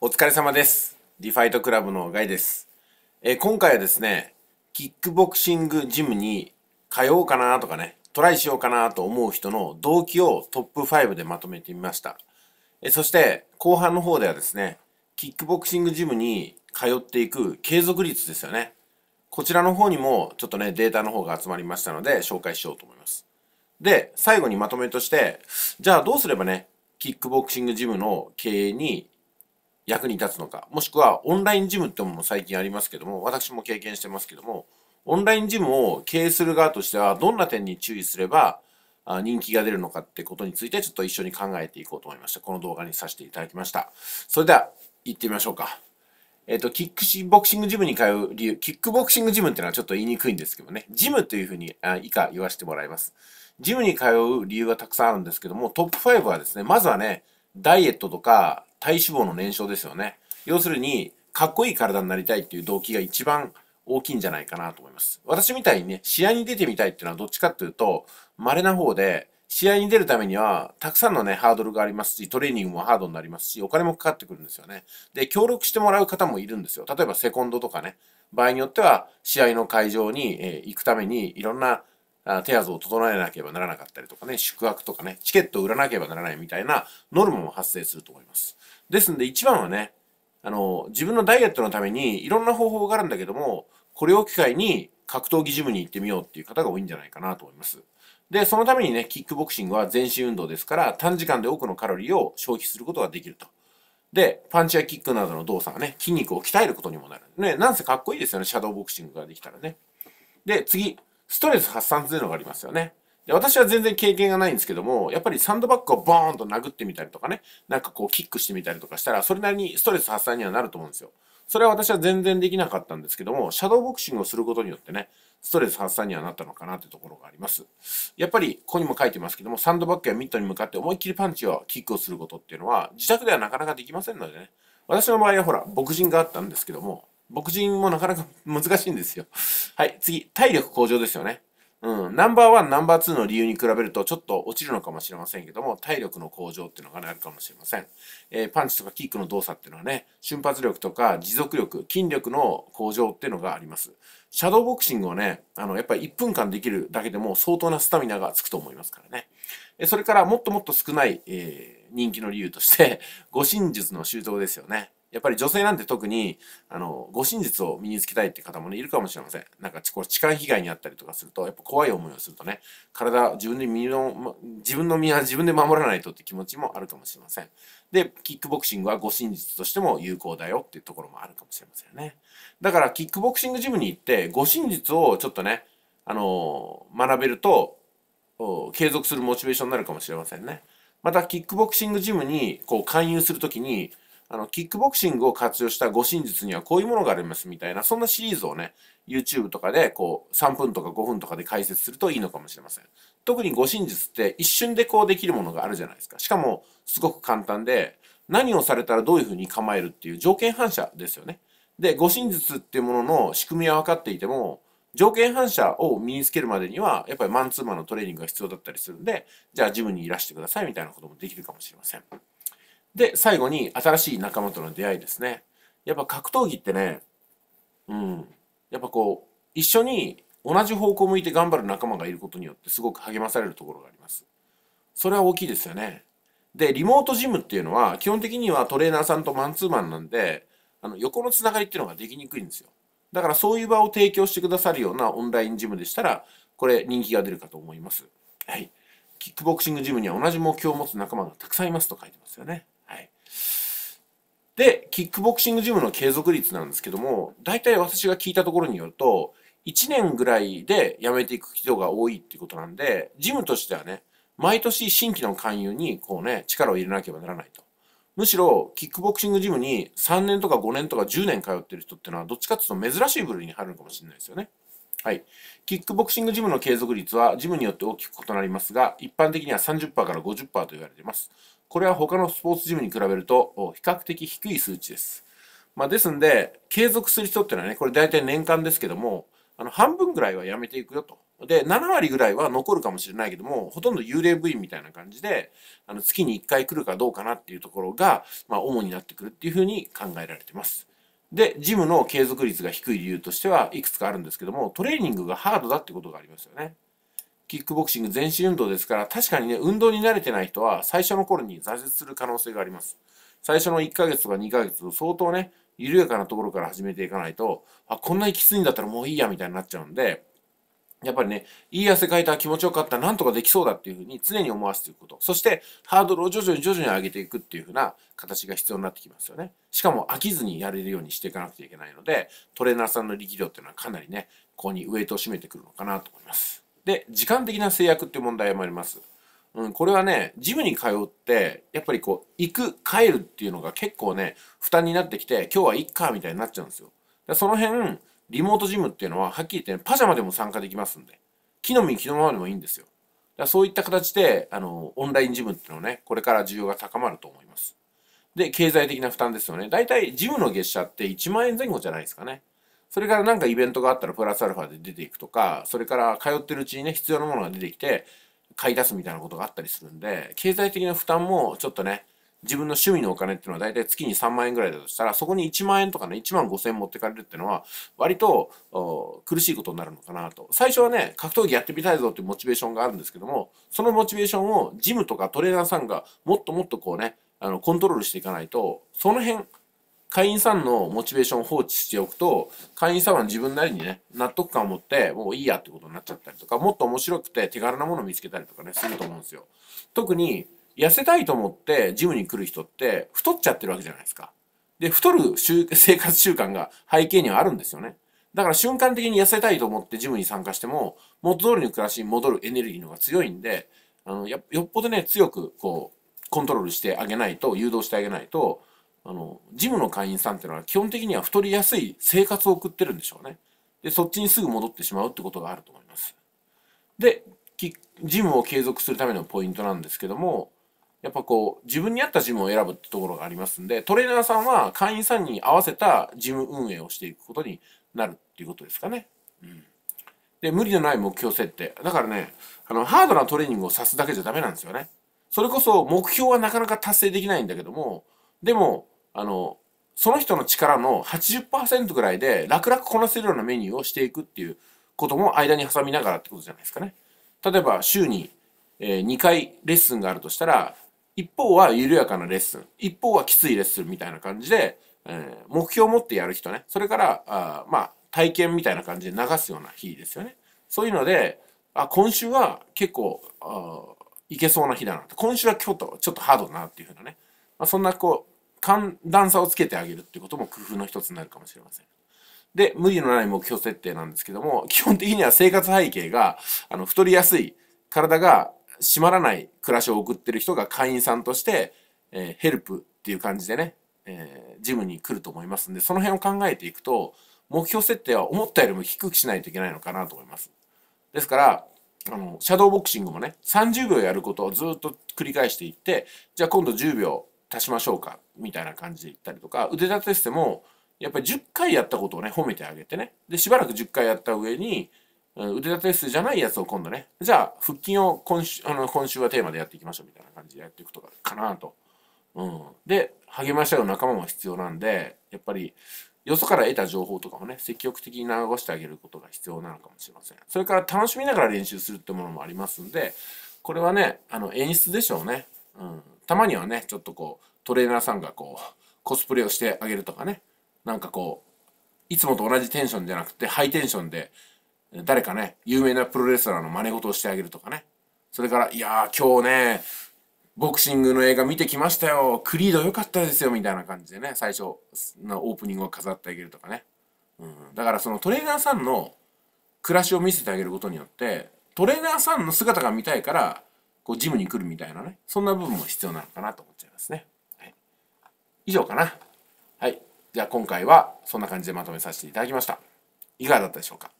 お疲れ様です。ィファイトクラブのガイです。えー、今回はですね、キックボクシングジムに通おうかなとかね、トライしようかなと思う人の動機をトップ5でまとめてみました。えー、そして後半の方ではですね、キックボクシングジムに通っていく継続率ですよね。こちらの方にもちょっとね、データの方が集まりましたので紹介しようと思います。で、最後にまとめとして、じゃあどうすればね、キックボクシングジムの経営に役に立つのか、もしくはオンラインジムってものも最近ありますけども、私も経験してますけども、オンラインジムを経営する側としては、どんな点に注意すれば人気が出るのかってことについて、ちょっと一緒に考えていこうと思いました。この動画にさせていただきました。それでは、行ってみましょうか。えっ、ー、と、キックシボクシングジムに通う理由、キックボクシングジムっていうのはちょっと言いにくいんですけどね、ジムというふうにあ以下言わせてもらいます。ジムに通う理由はたくさんあるんですけども、トップ5はですね、まずはね、ダイエットとか体脂肪の燃焼ですよね。要するに、かっこいい体になりたいっていう動機が一番大きいんじゃないかなと思います。私みたいにね、試合に出てみたいっていうのはどっちかっていうと、稀な方で、試合に出るためには、たくさんのね、ハードルがありますし、トレーニングもハードになりますし、お金もかかってくるんですよね。で、協力してもらう方もいるんですよ。例えば、セコンドとかね、場合によっては、試合の会場に、えー、行くために、いろんな手はを整えなければならなかったりとかね、宿泊とかね、チケットを売らなければならないみたいなノルマも発生すると思います。ですんで一番はね、あの、自分のダイエットのためにいろんな方法があるんだけども、これを機会に格闘技ジムに行ってみようっていう方が多いんじゃないかなと思います。で、そのためにね、キックボクシングは全身運動ですから、短時間で多くのカロリーを消費することができると。で、パンチやキックなどの動作がね、筋肉を鍛えることにもなる。ね、なんせかっこいいですよね、シャドーボクシングができたらね。で、次、ストレス発散というのがありますよね。で私は全然経験がないんですけども、やっぱりサンドバッグをボーンと殴ってみたりとかね、なんかこうキックしてみたりとかしたら、それなりにストレス発散にはなると思うんですよ。それは私は全然できなかったんですけども、シャドーボクシングをすることによってね、ストレス発散にはなったのかなというところがあります。やっぱり、ここにも書いてますけども、サンドバッグやミットに向かって思いっきりパンチをキックをすることっていうのは、自宅ではなかなかできませんのでね。私の場合はほら、牧人があったんですけども、牧人もなかなか難しいんですよ。はい、次、体力向上ですよね。うん、ナンバーワン、ナンバーツーの理由に比べるとちょっと落ちるのかもしれませんけども、体力の向上っていうのが、ね、あるかもしれません、えー、パンチとかキックの動作っていうのはね、瞬発力とか持続力、筋力の向上っていうのがあります。シャドーボクシングはね、あの、やっぱり1分間できるだけでも相当なスタミナがつくと思いますからね。えそれからもっともっと少ない、えー、人気の理由として、護身術の習得ですよね。やっぱり女性なんて特に、あの、ご真実を身につけたいって方もね、いるかもしれません。なんか、これ、痴漢被害に遭ったりとかすると、やっぱ怖い思いをするとね、体、自分で身の、自分の身は自分で守らないとって気持ちもあるかもしれません。で、キックボクシングはご真実としても有効だよっていうところもあるかもしれませんね。だから、キックボクシングジムに行って、ご真実をちょっとね、あのー、学べると、継続するモチベーションになるかもしれませんね。また、キックボクシングジムに、こう、勧誘するときに、あの、キックボクシングを活用した護身術にはこういうものがありますみたいな、そんなシリーズをね、YouTube とかでこう、3分とか5分とかで解説するといいのかもしれません。特に護身術って一瞬でこうできるものがあるじゃないですか。しかも、すごく簡単で、何をされたらどういうふうに構えるっていう条件反射ですよね。で、護身術っていうものの仕組みは分かっていても、条件反射を身につけるまでには、やっぱりマンツーマンのトレーニングが必要だったりするんで、じゃあジムにいらしてくださいみたいなこともできるかもしれません。で、最後に新しい仲間との出会いですね。やっぱ格闘技ってね、うん。やっぱこう、一緒に同じ方向を向いて頑張る仲間がいることによってすごく励まされるところがあります。それは大きいですよね。で、リモートジムっていうのは基本的にはトレーナーさんとマンツーマンなんで、あの横のつながりっていうのができにくいんですよ。だからそういう場を提供してくださるようなオンラインジムでしたら、これ人気が出るかと思います。はい。キックボクシングジムには同じ目標を持つ仲間がたくさんいますと書いてますよね。で、キックボクシングジムの継続率なんですけども、大体私が聞いたところによると、1年ぐらいで辞めていく人が多いっていうことなんで、ジムとしてはね、毎年新規の勧誘にこうね、力を入れなければならないと。むしろ、キックボクシングジムに3年とか5年とか10年通ってる人ってのは、どっちかっていうと珍しい部類に入るのかもしれないですよね。はい。キックボクシングジムの継続率は、ジムによって大きく異なりますが、一般的には30%から50%と言われています。これは他のスポーツジムに比べると比較的低い数値です。まあ、ですんで、継続する人ってのはね、これ大体年間ですけども、あの半分ぐらいはやめていくよと。で、7割ぐらいは残るかもしれないけども、ほとんど幽霊部員みたいな感じで、あの月に1回来るかどうかなっていうところが、まあ、主になってくるっていうふうに考えられてます。で、ジムの継続率が低い理由としてはいくつかあるんですけども、トレーニングがハードだってことがありますよね。キックボクシング全身運動ですから、確かにね、運動に慣れてない人は最初の頃に挫折する可能性があります。最初の1ヶ月とか2ヶ月、相当ね、緩やかなところから始めていかないと、あ、こんなにきついんだったらもういいやみたいになっちゃうんで、やっぱりね、いい汗かいた、気持ちよかった、なんとかできそうだっていうふうに常に思わせていくこと。そして、ハードルを徐々に徐々に上げていくっていうふうな形が必要になってきますよね。しかも飽きずにやれるようにしていかなくちゃいけないので、トレーナーさんの力量っていうのはかなりね、ここにウエイトを占めてくるのかなと思います。で、時間的な制約っていう問題もあります。うん、これはね、ジムに通って、やっぱりこう、行く、帰るっていうのが結構ね、負担になってきて、今日はいっか、みたいになっちゃうんですよ。でその辺、リモートジムっていうのは、はっきり言ってね、パジャマでも参加できますんで、木の実、木のままでもいいんですよ。だそういった形で、あの、オンラインジムっていうのはね、これから需要が高まると思います。で、経済的な負担ですよね。だいたいジムの月謝って1万円前後じゃないですかね。それからなんかイベントがあったらプラスアルファで出ていくとか、それから通ってるうちにね、必要なものが出てきて、買い出すみたいなことがあったりするんで、経済的な負担もちょっとね、自分の趣味のお金っていうのは大体月に3万円ぐらいだとしたら、そこに1万円とかね、1万5千円持ってかれるっていうのは、割と苦しいことになるのかなと。最初はね、格闘技やってみたいぞっていうモチベーションがあるんですけども、そのモチベーションをジムとかトレーナーさんがもっともっとこうね、あの、コントロールしていかないと、その辺、会員さんのモチベーションを放置しておくと、会員さんは自分なりにね、納得感を持って、もういいやってことになっちゃったりとか、もっと面白くて手軽なものを見つけたりとかね、すると思うんですよ。特に、痩せたいと思ってジムに来る人って、太っちゃってるわけじゃないですか。で、太る 生活習慣が背景にはあるんですよね。だから瞬間的に痩せたいと思ってジムに参加しても、元通りの暮らしに戻るエネルギーの方が強いんで、あのよっぽどね、強くこう、コントロールしてあげないと、誘導してあげないと、あの、ジムの会員さんってのは基本的には太りやすい生活を送ってるんでしょうね。で、そっちにすぐ戻ってしまうってことがあると思います。で、ジムを継続するためのポイントなんですけども、やっぱこう、自分に合ったジムを選ぶってところがありますんで、トレーナーさんは会員さんに合わせたジム運営をしていくことになるっていうことですかね。うん。で、無理のない目標設定。だからね、あの、ハードなトレーニングをさすだけじゃダメなんですよね。それこそ目標はなかなか達成できないんだけども、でも、あの、その人の力の80%ぐらいで楽々こなせるようなメニューをしていくっていうことも間に挟みながらってことじゃないですかね。例えば週に2回レッスンがあるとしたら、一方は緩やかなレッスン、一方はきついレッスンみたいな感じで、えー、目標を持ってやる人ね、それから、あまあ、体験みたいな感じで流すような日ですよね。そういうので、あ、今週は結構、あいけそうな日だな今週は今日とちょっとハードだなっていうふうなね。まあ、そんなこう、寒暖差をつけてあげるってことも工夫の一つになるかもしれません。で、無理のない目標設定なんですけども、基本的には生活背景が、あの、太りやすい、体が締まらない暮らしを送ってる人が会員さんとして、えー、ヘルプっていう感じでね、えー、ジムに来ると思いますんで、その辺を考えていくと、目標設定は思ったよりも低くしないといけないのかなと思います。ですから、あの、シャドーボクシングもね、30秒やることをずっと繰り返していって、じゃあ今度10秒足しましょうかみたいな感じで言ったりとか腕立て伏せもやっぱり10回やったことをね褒めてあげてねでしばらく10回やった上に腕立て伏せじゃないやつを今度ねじゃあ腹筋を今週あの今週はテーマでやっていきましょうみたいな感じでやっていくとかかなと、うん、で励まし合う仲間も必要なんでやっぱりよそから得た情報とかもね積極的に流してあげることが必要なのかもしれませんそれから楽しみながら練習するってものもありますんでこれはねあの演出でしょうね、うん、たまにはねちょっとこうトレーナーさんがこうコスプレをしてあげるとかねなんかこういつもと同じテンションじゃなくてハイテンションで誰かね有名なプロレスラーの真似事をしてあげるとかねそれから「いやー今日ねボクシングの映画見てきましたよクリード良かったですよ」みたいな感じでね最初のオープニングを飾ってあげるとかね、うん、だからそのトレーナーさんの暮らしを見せてあげることによってトレーナーさんの姿が見たいからこうジムに来るみたいなねそんな部分も必要なのかなと思っちゃいますね。以上かな。はい。じゃあ今回はそんな感じでまとめさせていただきました。いかがだったでしょうか